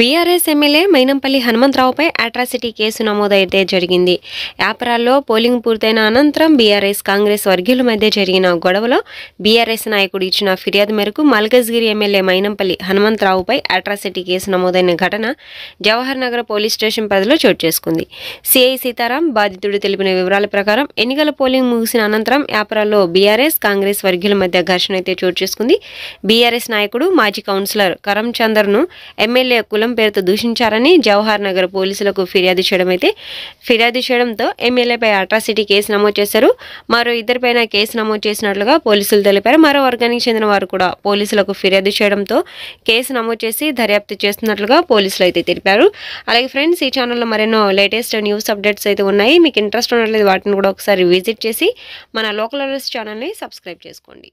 BRS MLA Mynampally హనుమంతరావుపై atrocity case నమోదైతే జరిగింది యాపరాల్లో పోలింగ్ పూర్తయిన అనంతరం బీఆర్ఎస్ కాంగ్రెస్ వర్గీయుల మధ్య జరిగిన గొడవలో బీఆర్ఎస్ నాయకుడు ఇచ్చిన ఫిర్యాదు మేరకు మల్కజ్గిరి ఎమ్మెల్యే మైనంపల్లి హనుమంతరావుపై అట్రాసిటీ కేసు నమోదైన ఘటన జవహర్ నగర్ పోలీస్ స్టేషన్ పరిధిలో చోటు చేసుకుంది సిఐ సీతారాం బాధితుడు తెలిపిన వివరాల ప్రకారం ఎన్నికల పోలింగ్ ముగిసిన అనంతరం యాపరాల్లో బీఆర్ఎస్ కాంగ్రెస్ వర్గీయుల మధ్య ఘర్షణ అయితే చోటు చేసుకుంది బీఆర్ఎస్ నాయకుడు మాజీ కౌన్సిలర్ కరమ్ చందర్ను ఎమ్మెల్యే కులం మతం పేరుతో దూషించారని జవహర్ నగర్ పోలీసులకు ఫిర్యాదు చేయడం అయితే ఫిర్యాదు చేయడంతో ఎమ్మెల్యేపై అట్రాసిటీ కేసు నమోదు చేశారు మరో ఇద్దరిపైన కేసు నమోదు చేసినట్లుగా పోలీసులు తెలిపారు మరో వర్గానికి చెందిన వారు కూడా పోలీసులకు ఫిర్యాదు చేయడంతో కేసు నమోదు చేసి దర్యాప్తు చేస్తున్నట్లుగా పోలీసులు అయితే తెలిపారు అలాగే ఫ్రెండ్స్ ఈ ఛానల్లో మరెన్నో లేటెస్ట్ న్యూస్ అప్డేట్స్ అయితే ఉన్నాయి మీకు ఇంట్రెస్ట్ ఉన్నట్లయితే వాటిని కూడా ఒకసారి విజిట్ చేసి మన లోకల్ అలర్స్ ఛానల్ని సబ్స్క్రైబ్ చేసుకోండి